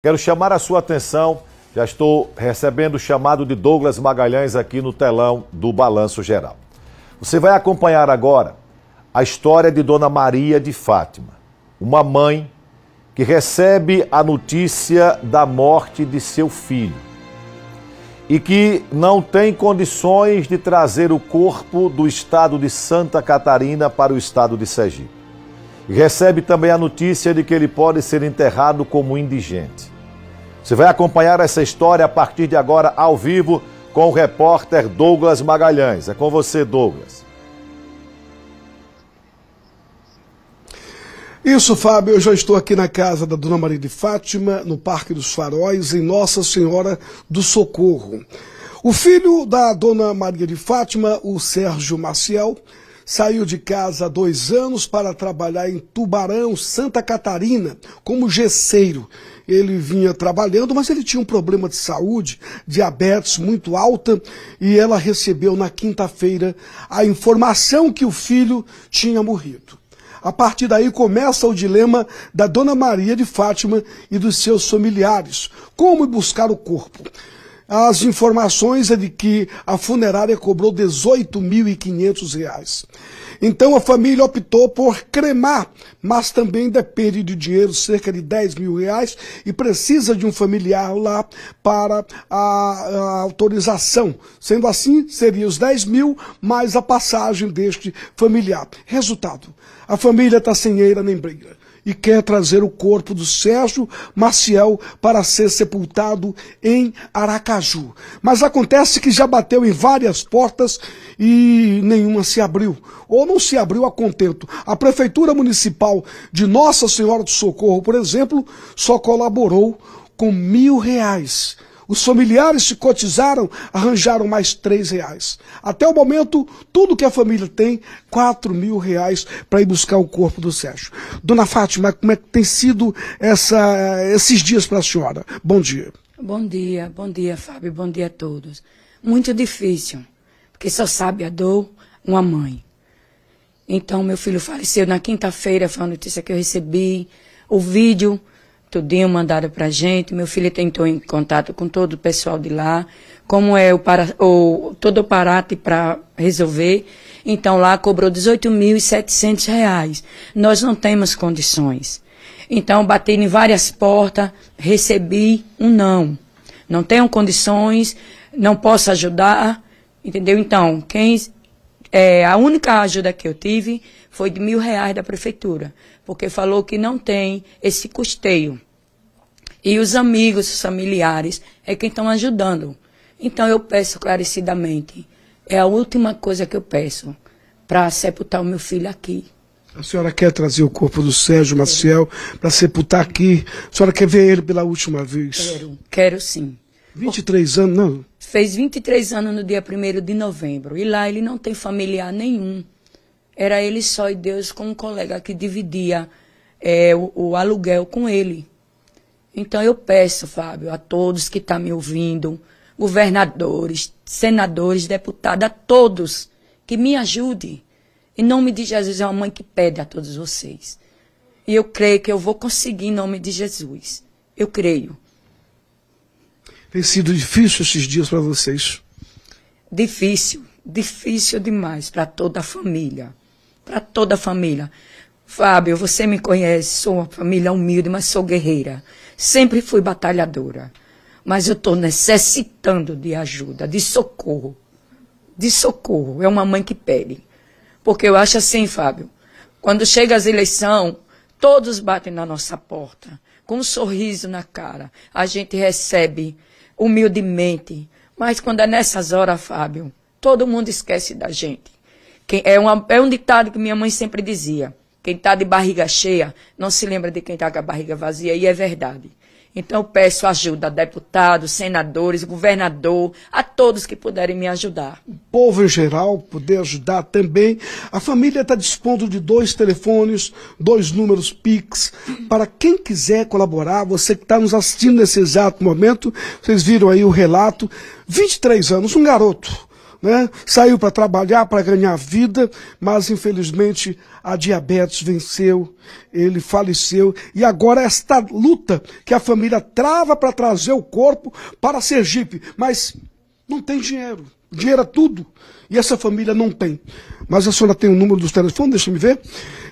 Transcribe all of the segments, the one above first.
Quero chamar a sua atenção, já estou recebendo o chamado de Douglas Magalhães aqui no telão do Balanço Geral. Você vai acompanhar agora a história de Dona Maria de Fátima, uma mãe que recebe a notícia da morte de seu filho e que não tem condições de trazer o corpo do estado de Santa Catarina para o estado de Sergipe. recebe também a notícia de que ele pode ser enterrado como indigente. Você vai acompanhar essa história a partir de agora ao vivo com o repórter Douglas Magalhães. É com você, Douglas. Isso, Fábio, eu já estou aqui na casa da Dona Maria de Fátima, no Parque dos Faróis, em Nossa Senhora do Socorro. O filho da Dona Maria de Fátima, o Sérgio Maciel, saiu de casa há dois anos para trabalhar em Tubarão, Santa Catarina, como gesseiro ele vinha trabalhando, mas ele tinha um problema de saúde, diabetes muito alta, e ela recebeu na quinta-feira a informação que o filho tinha morrido. A partir daí começa o dilema da Dona Maria de Fátima e dos seus familiares: como buscar o corpo? As informações é de que a funerária cobrou R$ 18.500. Então a família optou por cremar, mas também depende de dinheiro, cerca de 10 mil reais, e precisa de um familiar lá para a, a autorização. Sendo assim, seria os 10 mil mais a passagem deste familiar. Resultado: a família está sem eira nem briga e quer trazer o corpo do Sérgio Maciel para ser sepultado em Aracaju. Mas acontece que já bateu em várias portas e nenhuma se abriu, ou não se abriu a contento. A Prefeitura Municipal de Nossa Senhora do Socorro, por exemplo, só colaborou com mil reais os familiares se cotizaram, arranjaram mais três reais. Até o momento, tudo que a família tem, quatro mil reais para ir buscar o corpo do Sérgio. Dona Fátima, como é que tem sido essa, esses dias para a senhora? Bom dia. Bom dia, bom dia, Fábio, bom dia a todos. Muito difícil, porque só sabe a dor uma mãe. Então, meu filho faleceu na quinta-feira, foi a notícia que eu recebi, o vídeo tudinho mandado para a gente. Meu filho tentou em contato com todo o pessoal de lá, como é o para, o, todo o parate para resolver. Então lá cobrou R$ 18.700. Nós não temos condições. Então bati em várias portas, recebi um não. Não tenho condições, não posso ajudar, entendeu? Então, quem é, a única ajuda que eu tive foi de mil reais da prefeitura, porque falou que não tem esse custeio. E os amigos, os familiares, é quem estão ajudando. Então eu peço clarecidamente, é a última coisa que eu peço, para sepultar o meu filho aqui. A senhora quer trazer o corpo do Sérgio Maciel para sepultar aqui? A senhora quer ver ele pela última vez? Quero, quero sim. 23 anos, não? Fez 23 anos no dia 1 de novembro. E lá ele não tem familiar nenhum era ele só e Deus com um colega que dividia é, o, o, aluguel com ele. Então eu peço, Fábio, a todos que estão tá me ouvindo, governadores, senadores, deputados, a todos que me ajudem. Em nome de Jesus é uma mãe que pede a todos vocês. E eu creio que eu vou conseguir em nome de Jesus. Eu creio. Tem sido difícil esses dias para vocês? Difícil, difícil demais para toda a família para toda a família. Fábio, você me conhece, sou uma família humilde, mas sou guerreira. Sempre fui batalhadora. Mas eu estou necessitando de ajuda, de socorro. De socorro. É uma mãe que pede. Porque eu acho assim, Fábio, quando chega as eleições, todos batem na nossa porta, com um sorriso na cara. A gente recebe humildemente. Mas quando é nessas horas, Fábio, todo mundo esquece da gente. Quem, é, uma, é um ditado que minha mãe sempre dizia. Quem está de barriga cheia não se lembra de quem está com a barriga vazia, e é verdade. Então, eu peço ajuda a deputados, senadores, governador, a todos que puderem me ajudar. O povo em geral poder ajudar também. A família está dispondo de dois telefones, dois números PIX. Para quem quiser colaborar, você que está nos assistindo nesse exato momento, vocês viram aí o relato: 23 anos, um garoto né? saiu para trabalhar, para ganhar vida, mas infelizmente a diabetes venceu, ele faleceu. E agora esta luta que a família trava para trazer o corpo para Sergipe, mas não tem dinheiro. Dinheiro é tudo. E essa família não tem. Mas a senhora tem o número dos telefones, deixa me ver.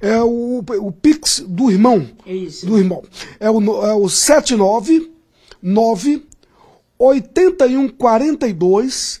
É o, o Pix do irmão. É isso. Do irmão. É o, é o 799 8142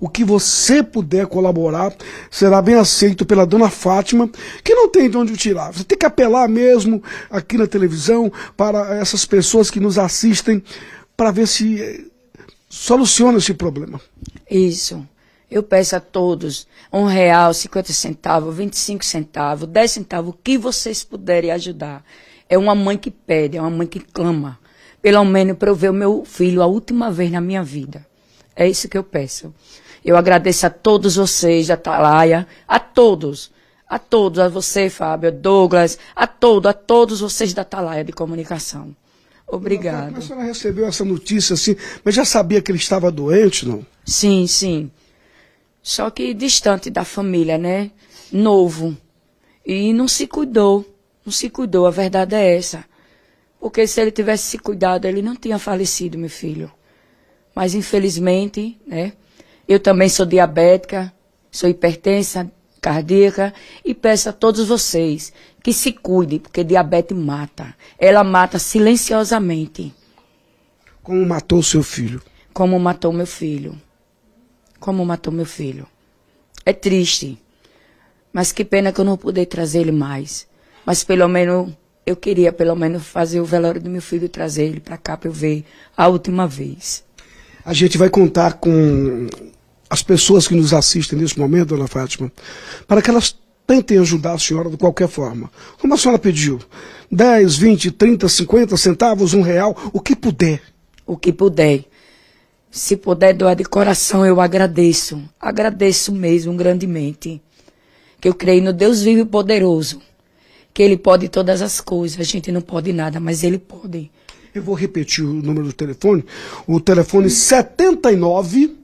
O que você puder colaborar será bem aceito pela dona Fátima, que não tem de onde tirar. Você tem que apelar mesmo aqui na televisão para essas pessoas que nos assistem para ver se eh, soluciona esse problema. Isso. Eu peço a todos um real, cinquenta centavos, vinte e cinco centavos, dez centavos, o que vocês puderem ajudar. É uma mãe que pede, é uma mãe que clama. Pelo menos para eu ver o meu filho a última vez na minha vida. É isso que eu peço. Eu agradeço a todos vocês, da Talaia, a todos, a todos, a você, Fábio, Douglas, a todo, a todos vocês da Talaia de Comunicação. Obrigado. Mas a senhora recebeu essa notícia assim, mas já sabia que ele estava doente, não? Sim, sim. Só que distante da família, né? Novo. E não se cuidou. Não se cuidou, a verdade é essa. Porque se ele tivesse se cuidado, ele não tinha falecido, meu filho. Mas infelizmente, né? Eu também sou diabética, sou hipertensa cardíaca e peço a todos vocês que se cuidem, porque diabetes mata. Ela mata silenciosamente. Como matou seu filho? Como matou meu filho. Como matou meu filho. É triste. Mas que pena que eu não pude trazer ele mais. Mas pelo menos eu queria pelo menos fazer o velório do meu filho e trazer ele para cá para eu ver a última vez. A gente vai contar com as pessoas que nos assistem neste momento, dona Fátima, para que elas tentem ajudar a senhora de qualquer forma. Como a senhora pediu, 10, 20, 30, 50 centavos, um real, o que puder. O que puder. Se puder doar de coração, eu agradeço. Agradeço mesmo, grandemente. Que eu creio no Deus vivo e poderoso. Que Ele pode todas as coisas. A gente não pode nada, mas Ele pode. Eu vou repetir o número do telefone. O telefone 79 é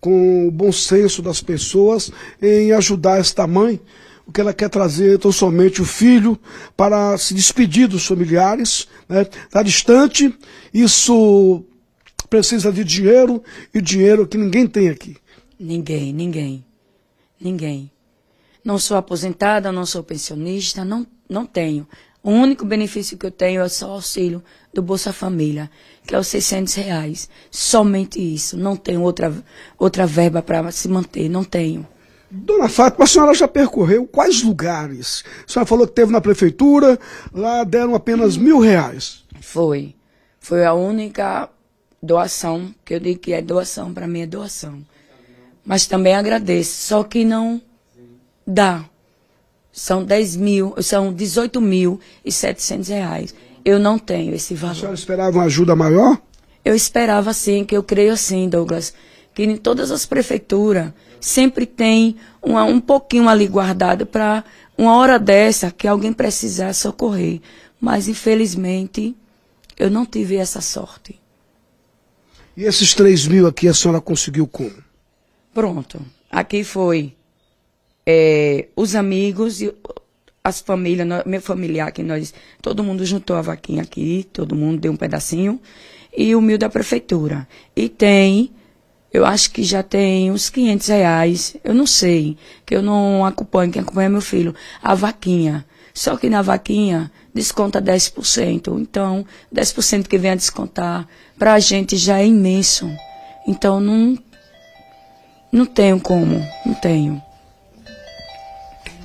com o bom senso das pessoas em ajudar esta mãe, o que ela quer trazer é tão somente o filho para se despedir dos familiares, está né? Tá distante, isso precisa de dinheiro e dinheiro que ninguém tem aqui. Ninguém, ninguém, ninguém. Não sou aposentada, não sou pensionista, não, não tenho. O único benefício que eu tenho é só o auxílio do Bolsa Família, que é os 600 reais. Somente isso. Não tenho outra, outra verba para se manter, não tenho. Dona Fátima, a senhora já percorreu quais lugares? A senhora falou que teve na prefeitura, lá deram apenas mil reais. Foi. Foi a única doação, que eu digo que é doação, para mim é doação. Mas também agradeço, só que não dá são 10 mil, são 18 mil e 700 reais. Eu não tenho esse valor. A senhora esperava uma ajuda maior? Eu esperava sim, que eu creio assim, Douglas, que em todas as prefeituras sempre tem uma, um pouquinho ali guardado para uma hora dessa que alguém precisar socorrer. Mas infelizmente eu não tive essa sorte. E esses 3 mil aqui a senhora conseguiu como? Pronto. Aqui foi é, os amigos e as famílias, meu familiar que nós, todo mundo juntou a vaquinha aqui, todo mundo deu um pedacinho, e o mil da prefeitura. E tem, eu acho que já tem uns 500 reais, eu não sei, que eu não acompanho, quem acompanha é meu filho, a vaquinha. Só que na vaquinha desconta 10%, então 10% que vem a descontar, para a gente já é imenso. Então não, não tenho como, não tenho.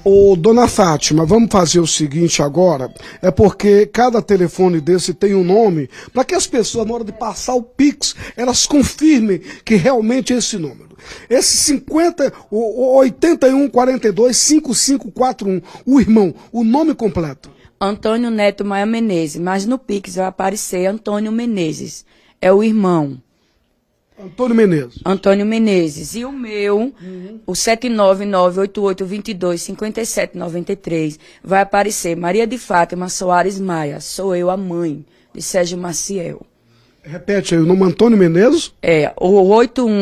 Ô, dona Fátima, vamos fazer o seguinte agora. É porque cada telefone desse tem um nome, para que as pessoas, na hora de passar o Pix, elas confirmem que realmente é esse número. Esse 50, o, o 81 42 5541. O irmão, o nome completo. Antônio Neto Maia Menezes, mas no Pix vai aparecer Antônio Menezes. É o irmão. Antônio Menezes. Antônio Menezes. E o meu, uhum. o 799-8822-5793, vai aparecer Maria de Fátima Soares Maia, sou eu a mãe de Sérgio Maciel. Repete aí, o nome Antônio Menezes? É, o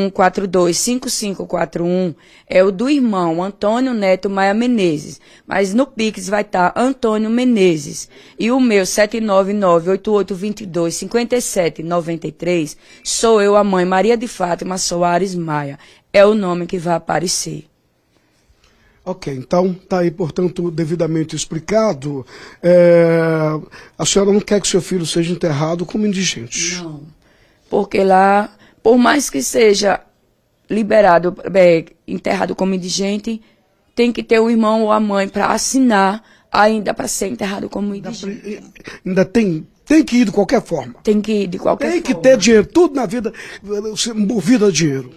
81425541 é o do irmão Antônio Neto Maia Menezes. Mas no Pix vai estar tá Antônio Menezes. E o meu 799-8822-5793 sou eu, a mãe Maria de Fátima Soares Maia. É o nome que vai aparecer. Ok, então está aí, portanto, devidamente explicado. É, a senhora não quer que seu filho seja enterrado como indigente. Não, porque lá, por mais que seja liberado, é, enterrado como indigente, tem que ter o irmão ou a mãe para assinar ainda para ser enterrado como indigente. Ainda tem tem que ir de qualquer forma. Tem que ir de qualquer tem forma. Tem que ter dinheiro. Tudo na vida eh, movido a dinheiro.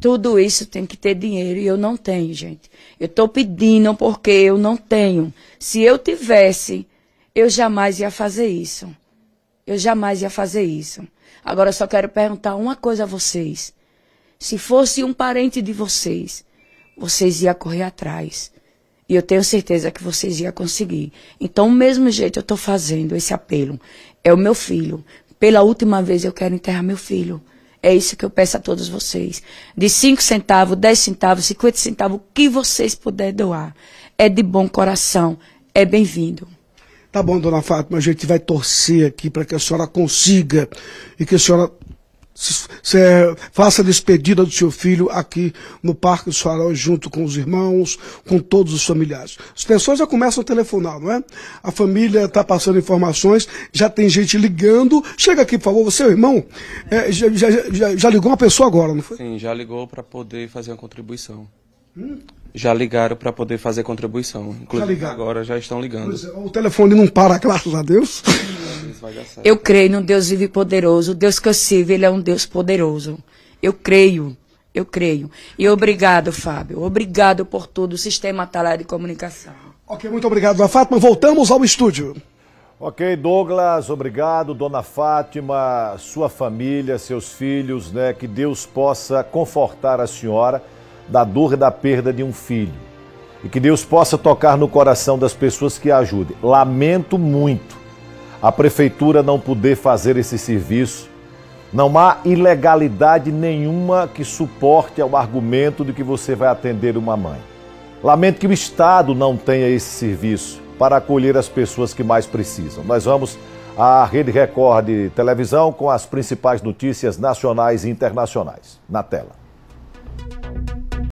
Tudo isso tem que ter dinheiro e eu não tenho, gente. Eu estou pedindo porque eu não tenho. Se eu tivesse, eu jamais ia fazer isso. Eu jamais ia fazer isso. Agora eu só quero perguntar uma coisa a vocês. Se fosse um parente de vocês, vocês iam correr atrás. E eu tenho certeza que vocês iam conseguir. Então, o mesmo jeito eu estou fazendo esse apelo. É o meu filho. Pela última vez eu quero enterrar meu filho. É isso que eu peço a todos vocês. De 5 centavos, 10 centavos, 50 centavos, o que vocês puderem doar. É de bom coração. É bem-vindo. Tá bom, dona Fátima, a gente vai torcer aqui para que a senhora consiga e que a senhora é, faça a despedida do seu filho aqui no Parque dos Faróis, junto com os irmãos, com todos os familiares. As pessoas já começam a telefonar, não é? A família está passando informações, já tem gente ligando. Chega aqui, por favor, você, é irmão, é, já, já, já, já, ligou uma pessoa agora, não foi? Sim, já ligou para poder fazer uma contribuição. Hum. Já ligaram para poder fazer contribuição. Inclusive, já agora já estão ligando. É, o telefone não para, graças a Deus. Eu creio num Deus vivo e poderoso. Deus que eu sirvo, Ele é um Deus poderoso. Eu creio. Eu creio. E obrigado, Fábio. Obrigado por tudo, o Sistema tá lá de Comunicação. Ok, muito obrigado, Dona Fátima. Voltamos ao estúdio. Ok, Douglas, obrigado. Dona Fátima, sua família, seus filhos, né? Que Deus possa confortar a senhora da dor e da perda de um filho. E que Deus possa tocar no coração das pessoas que a ajudem. Lamento muito a prefeitura não poder fazer esse serviço. Não há ilegalidade nenhuma que suporte ao argumento de que você vai atender uma mãe. Lamento que o Estado não tenha esse serviço para acolher as pessoas que mais precisam. Nós vamos à Rede Record Televisão com as principais notícias nacionais e internacionais. Na tela.